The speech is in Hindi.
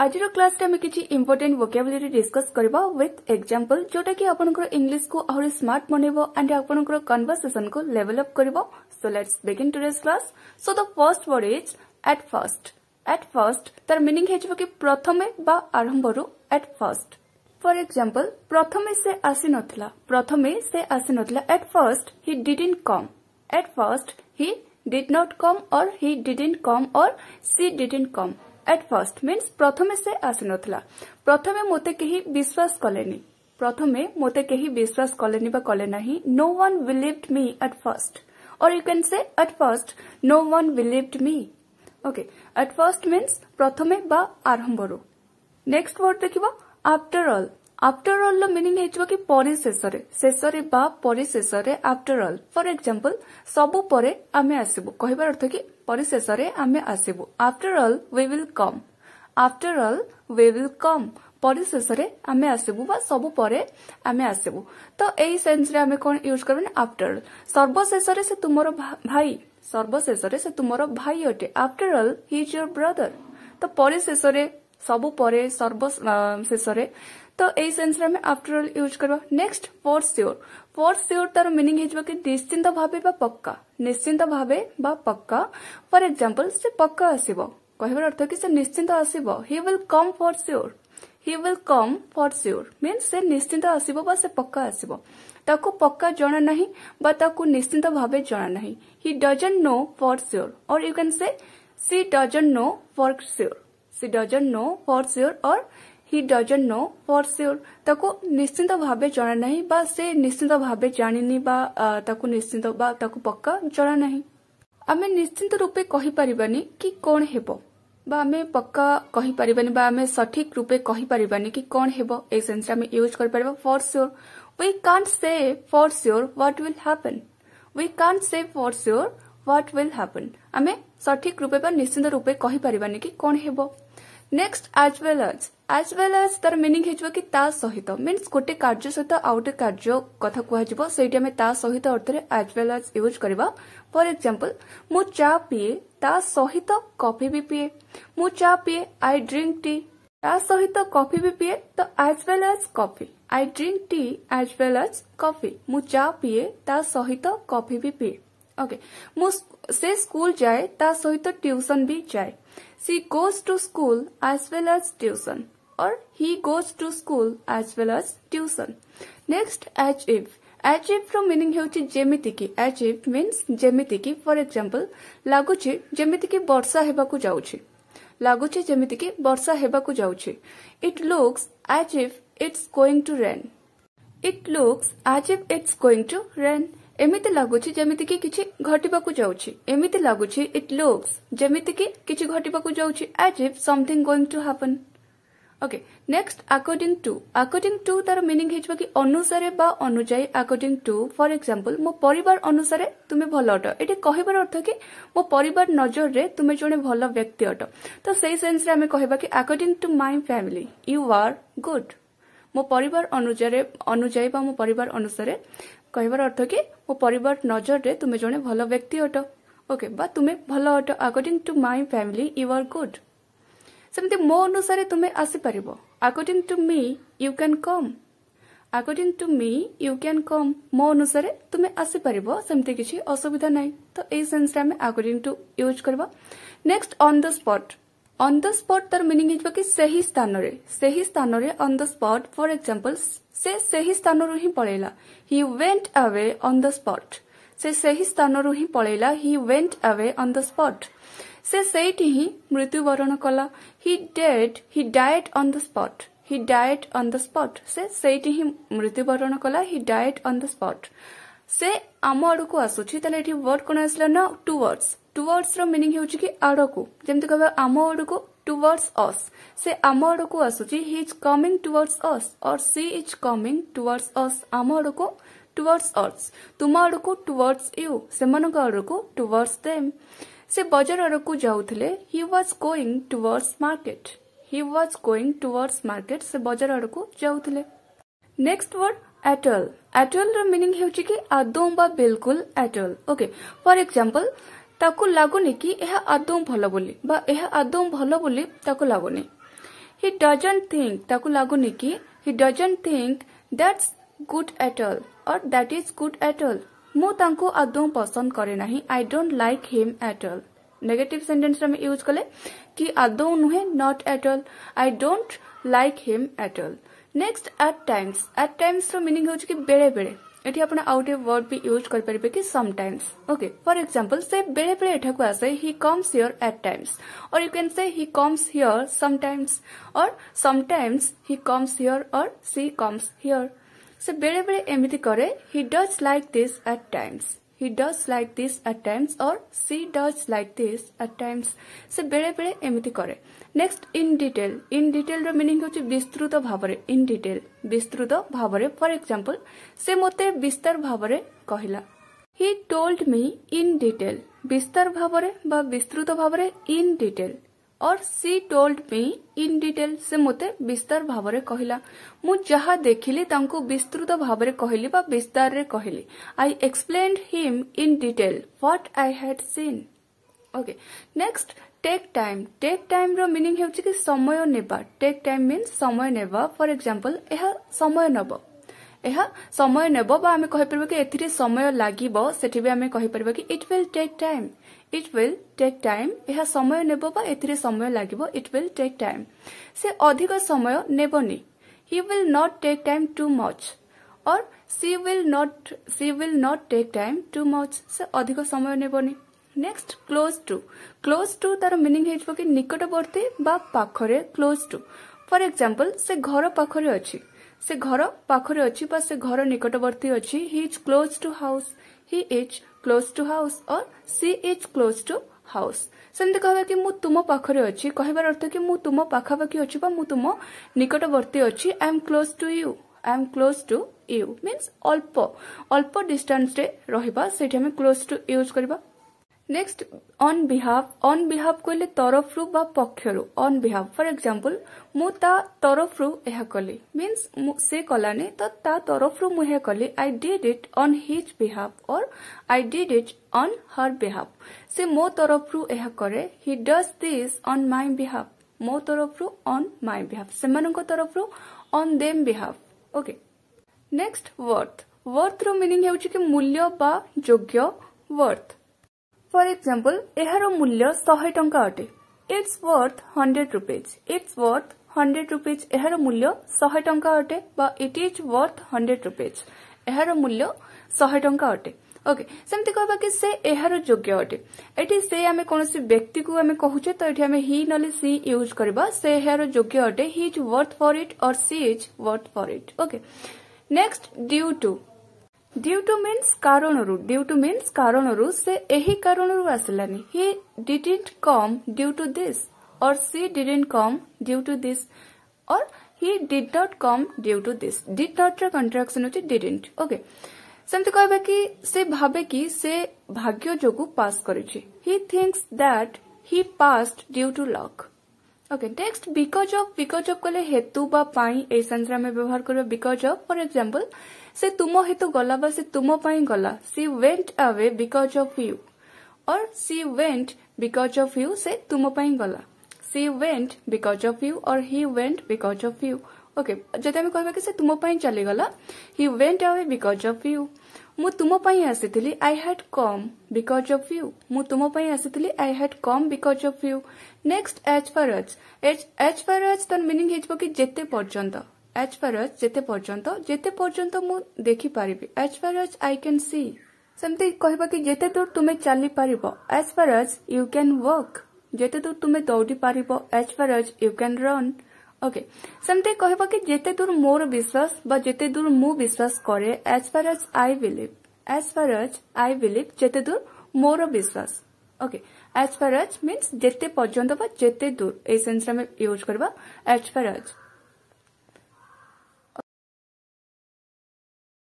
आज क्लास किसी इम्पोर्टां वोकाबुलरी डिस्कस कर विथ एक्जामपल जो कि आप इंग्लीश को आहरी स्मार्ट बनब एंड आप को लेवलअप कर so let's begin today's class so the first word is at first at first at meaning कि प्रथम आरंभर एट फर्स्ट फर एक्जाम्पल प्रथम से आसी नाला प्रथम से आसी नाला at first he didn't come at first he did not come or he didn't come or she didn't come at first means प्रथम से आसी ना प्रथम मत विश्वास कले प्रथम मत विश्वास कले कले no one believed me at first or you can say at first no one believed me okay at first means प्रथम आरंभ रु नेक्ट वर्ड देख आफ्टर ଆଫ୍ଟର ଅଲ୍ ର ମିନିଙ୍ଗ ହେଇଯିବ କି ପରେ ଶେଷରେ ଶେଷରେ ବା ପରେ ଶେଷରେ ଆଫ୍ଟର ଅଲ୍ ଫର ଏକ୍ସାମ୍ପଲ ସବୁ ପରେ ଆମେ ଆସିବୁ କହିବାର ଅର୍ଥ କି ପରେ ଶେଷରେ ଆମେ ଆସିବୁ after all we will come after all we will come ପରେ ଶେଷରେ ଆମେ ଆସିବୁ ବା ସବୁ ପରେ ଆମେ ଆସିବୁ ତ ଏଇ ସେନ୍ସରେ ଆମେ କଣ ୟୁଜ୍ କରିବୁ ନା ଆଫ୍ଟର ଅଲ୍ ସର୍ବଶେଷରେ ସେ ତୁମର ଭାଇ ସର୍ବଶେଷରେ ସେ ତୁମର ଭାଇ ଅଟେ after all he is your brother ତ ପରେ ଶେଷରେ ସବୁ ପରେ ସର୍ବଶେଷରେ ତ ଏଇ ସେନ୍ସରେ ଆମେ ଆଫ୍ଟର ଅଲ୍ ୟୁଜ୍ କରିବା next for sure for sure ତାର ମିନିଂ ହେଇଯିବ କି ନିଶ୍ଚିନ୍ତ ଭାବେ ବା ପକ୍କା ନିଶ୍ଚିନ୍ତ ଭାବେ ବା ପକ୍କା ଫର ଏକ୍ଜାମ୍ପଲ୍ ସେ ପକ୍କା ଆସିବ କହିବାର ଅର୍ଥ କି ସେ ନିଶ୍ଚିନ୍ତ ଆସିବ he will come for sure he will come for sure means ସେ ନିଶ୍ଚିନ୍ତ ଆସିବ ବା ସେ ପକ୍କା ଆସିବ ତାକୁ ପକ୍କା ଜଣା ନାହିଁ ବା ତାକୁ ନିଶ୍ଚିନ୍ତ ଭାବେ ଜଣା ନାହିଁ he doesn't know for sure or you can say she doesn't know for sure she doesn't know for sure or he does no for sure ताक निश्चिंत भाव जनाना बा से निश्चिंत भाव जानी निश्चिंत पक्का जनाना आम निश्चिंत रूपे कहीपरबानी कि कौन हम आम पक्का सठिक रूपे कहीपरबानी कि कौन हम ए सेन्स यूज कर for sure we can't say for sure what will happen we can't say for sure what will happen आम सठिक रूपे निश्चिंत रूपे कहीपरबानी कि कौन हम next as well as as well as ତାର ମିନିଂ ହେଇଯିବ କି ତା ସହିତ ମିନ୍ସ ଗୋଟେ କାର୍ଯ୍ୟ ସହିତ ଆଉ ଗୋଟେ କାର୍ଯ୍ୟ କଥା କୁହାଯିବ ସେଇଠି ଆମେ ତା ସହିତ ଅର୍ଥରେ ଆଜ୍ ୱେଲ୍ ଆଜ୍ ୟୁଜ୍ କରିବା ଫର ଏକ୍ଜାମ୍ପଲ୍ ମୁଁ ଚା ପିଏ ତା ସହିତ କଫି ବି ପିଏ ମୁଁ ଚା ପିଏ ଆଇ ଡ୍ରିଙ୍କ୍ ଟି ତା ସହିତ କଫି ବି ପିଏ ତ as well as coffee I drink tea as well as coffee ମୁଁ ଚା ପିଏ ତା ସହିତ କଫି ବି ପିଏ ଓକେ ମୁଁ ସେ ସ୍କୁଲ ଯାଏ ତା ସହିତ ଟ୍ୟୁସନ୍ ବି ଯାଏ she goes to school as well as tuition or he goes to school as well as tuition. Next, as if. As if ର meaning ହେଉଛି ଯେମିତିକି as if means ଯେମିତିକି for example ଲାଗୁଛି ଯେମିତିକି ବର୍ଷା ହେବାକୁ ଯାଉଛି ଲାଗୁଛି ଯେମିତିକି ବର୍ଷା ହେବାକୁ ଯାଉଛି it looks as if it's going to rain it looks as if it's going to rain ଏମିତି ଲାଗୁଛି ଯେମିତିକି କିଛି ଘଟିବାକୁ ଯାଉଛି ଏମିତି ଲାଗୁଛି it looks ଯେମିତିକି କିଛି ଘଟିବାକୁ ଯାଉଛି as if something going to happen okay next according to according to তার ମିନିଂ ହେଇଯିବ କି ଅନୁସାରେ ବା ଅନୁଯାୟୀ আকর্ডিং ଟୁ ଫର ଏକ୍ସାମ୍ପଲ ମୋ ପରିବାର ଅନୁସାରେ ତୁମେ ଭଲ ଅଟ ଏଠି କହିବାର ଅର୍ଥ କି ମୋ ପରିବାର ନଜରରେ ତୁମେ ଜଣେ ଭଲ ବ୍ୟକ୍ତି ଅଟ ତ ସେଇ ସେନ୍ସରେ ଆମେ କହିବା କି according to my family you are good ମୋ ପରିବାର ଅନୁଯାୟୀ ଅନୁଯାୟୀ ବା ମୋ ପରିବାର ଅନୁସାରେ କହିବାର ଅର୍ଥ କି ମୋ ପରିବାର ନଜରରେ ତୁମେ ଜଣେ ଭଲ ବ୍ୟକ୍ତି ଅଟ ଓକେ ବା ତୁମେ ଭଲ ଅଟ according to my family you are good ସେମିତି ମୋ ଅନୁସାରେ ତୁମେ ଆସିପାରିବ according to me you can come according to me you can come ମୋ ଅନୁସାରେ ତୁମେ ଆସିପାରିବ ସେମିତି କିଛି ଅସୁବିଧା ନାହିଁ ତ ଏଇ ସେନ୍ସରେ ଆମେ ଆକର୍ଡିଂ ଟୁ ୟୁଜ୍ କରିବା next on the spot on the spot ତାର ମିନିଂ ହେଇଯିବ କି ସେହି ସ୍ଥାନରେ ସେହି ସ୍ଥାନରେ on the spot for example ସେ ସେହି ସ୍ଥାନରୁ ହିଁ ପଳେଇଲା he went away on the spot ସେ ସେହି ସ୍ଥାନରୁ ହିଁ ପଳେଇଲା he went away on the spot ସେ ସେଇଠି ହିଁ ମୃତ୍ୟୁବରଣ କଲା he dead he died on the spot he died on the spot ସେ ସେଇଠି ହିଁ ମୃତ୍ୟୁବରଣ କଲା he died on the spot ସେ ଆମ ଆଡ଼କୁ ଆସୁଛି ତାହେଲେ ଏଠି ୱାର୍ଡ କ'ଣ ଆସିଲା ନା ଟୁୱାର୍ଡସ୍ ଟୁୱାର୍ଡସ୍ର ମିନିଂ ହେଉଛି କି ଆଡ଼କୁ ଯେମିତି କହିବା ଆମ ଆଡ଼କୁ ଟୁୱାର୍ଡସ୍ ଅସ୍ ସେ ଆମ ଆଡ଼କୁ ଆସୁଛି he is coming towards us or she is coming towards us ଆମ ଆଡ଼କୁ ଟୁୱାର୍ଡସ୍ ଅସ୍ ତୁମ ଆଡ଼କୁ ଟୁୱାର୍ଡସ୍ ୟୁ ସେମାନଙ୍କ ଆଡ଼କୁ ଟୁୱାର୍ଡସ୍ ଦେମ୍ से बजार आड़क जाऊ was going towards market he was going towards market से बजार आड़क जाऊ next word at all at all meaning हूँ कि आदम बिलकुल एटल ओके फर एक्जामपल लगुनि कि आदम भल बोली आदम भल बोली लगुनि हि डजेंट थिंक लगुनि कि he doesn't think that's good at all or that is good at all मुझे आद पसंद कैना आई डोट like him at all negative sentence use कले कि आद नुह नट एट अल आई डोट like him at all next at times at times meaning हूँ कि बेले बेले आउट वर्ड भी यूज कर पारे कि समटाइम्स ओके फर एक्जामपल से बेले बेले आसे he comes here at times or you can say he comes here sometimes or sometimes he comes here or she comes here সে বেড়ে বেড়ে এমনি করে he does like this at times he does like this at times or she does like this at times সে বেড়ে বেড়ে এমনি করে নেক্সট ইন ডিটেল ইন ডিটেলর মিনিং হচ্ছে বিস্তৃত ভাবে ইন ডিটেল বিস্তৃত ভাবে ফর এক্সাম্পল সে মতে বিস্তার ভাবে কহিলা he told me in detail বিস্তার ভাবে বা বিস্তৃত ভাবে in detail or she told me in detail ସେ ମୋତେ ବିସ୍ତାର ଭାବରେ କହିଲା ମୁଁ ଯାହା ଦେଖିଲି ତାଙ୍କୁ ବିସ୍ତୃତ ଭାବରେ କହିଲି ବା ବିସ୍ତାରରେ କହିଲି I explained him in detail what I had seen okay next take time take ଟାଇମ୍ର ମିନିଂ ହେଉଛି କି ସମୟ ନେବା ଟେକ୍ ଟାଇମ୍ ମିନ୍ସ ସମୟ ନେବା ଫର ଏକ୍ଜାମ୍ପଲ୍ ଏହା ସମୟ ନେବ ଏହା ସମୟ ନେବ ବା ଆମେ କହିପାରିବା କି ଏଥିରେ ସମୟ ଲାଗିବ ସେଠି ବି ଆମେ କହିପାରିବା କି it will take time it will take time ଏହା ସମୟ ନେବ ବା ଏଥିରେ ସମୟ ଲାଗିବ ଇଟ୍ ୱିଲ୍ ଟେକ୍ ଟାଇମ୍ ସେ ଅଧିକ ସମୟ ନେବନି he will not take time too much or she will not she will not take time too much ସେ ଅଧିକ ସମୟ ନେବନି next close to close to ତାର ମିନିଂ ହେଇଯିବ କି ନିକଟବର୍ତ୍ତୀ ବା ପାଖରେ କ୍ଲୋଜ୍ ଟୁ ଫର ଏକ୍ସାମ୍ପଲ୍ ସେ ଘର ପାଖରେ ଅଛି ସେ ଘର ପାଖରେ ଅଛି ବା ସେ ଘର ନିକଟବର୍ତ୍ତୀ ଅଛି he is close to house he is close to house or she is close to house ସେମିତି କହିବା କି ମୁଁ ତୁମ ପାଖରେ ଅଛି କହିବାର ଅର୍ଥ କି ମୁଁ ତୁମ ପାଖାପାଖି ଅଛି ବା ମୁଁ ତୁମ ନିକଟବର୍ତ୍ତୀ ଅଛି I am close to you I am close to you means ଅଳ୍ପ ଅଳ୍ପ ଡିଷ୍ଟାନ୍ସରେ ରହିବା ସେଇଠି ଆମେ କ୍ଲୋଜ୍ ଟୁ ୟୁଜ୍ କରିବା next on behalf on behalf कहले तरफ रु पक्षर ऑन बिहाफ फॉर एग्जांपल मु ता तरफ रु एहा कले मींस से कलाने तो ता तरफ रु मुहे कले I did it on his behalf or I did it on her behalf से मो तरफ रु एहा करे he does this on my behalf मो तरफ रु ऑन माय बिहाफ से मनको तरफ रु on them behalf okay next worth worth रो मीनिंग हेउ के मूल्य बा योग्य वर्थ फर एक्जाम्पल यार मूल्य शहे टा अटे it's worth hundred rupees it's worth hundred rupees यार मूल्य शहे टा अटे it is worth hundred rupees यार मूल्य शहे टा अटे ओके सेमती कह से योग्य अटे से आम कौन व्यक्ति को आम कहे तो ये हि नी सी यूज करवा से यार योग्य अटे he is worth for it और C is worth for it okay next due to due to mean कारण ड्यू टू मीन कारण कारण आसलानी हि डीडेट कम ड्यू टू दिस और सी डीडेट कम ड्यू टू दिस और he did not come due to this did not contraction डीडेट ओके सेमती कह से भावे कि से भाग्य जो पास कर next because of because of कले हेतु बाई ए संसार में व्यवहार करवा बिकज अफ फर एक्जाम्पल से तुम हेतु गला से तुम पाई गला she went away because of you or she went because of you से तुम पाई गला she went because of you or he went because of you okay जब आम कहवा कि से तुम पाई चलीगला he went away because of you ମୁଁ ତୁମ ପାଇଁ I I come because because you मु ମୁଁ ତୁମ ପାଇଁ ଆସିଥିଲି I had come because of you next as far age age far as ତାର ମିନିଂ एज फार एज जिते पर्यत जिते पर्यत मु देखी पारी as far as I can see समती कह जिते दूर तुम्हें चली पार as far as you can walk जिते दूर तुम्हें दौड़ी पार as far as you can run okay समती कह जिते दूर मोर विश्वास जिते दूर मु विश्वास करे as far as I believe as far as I believe जिते दूर मोर विश्वास okay as far as mean जिते पर्यत दूर ये सेन्स यूज करवा एज फार एज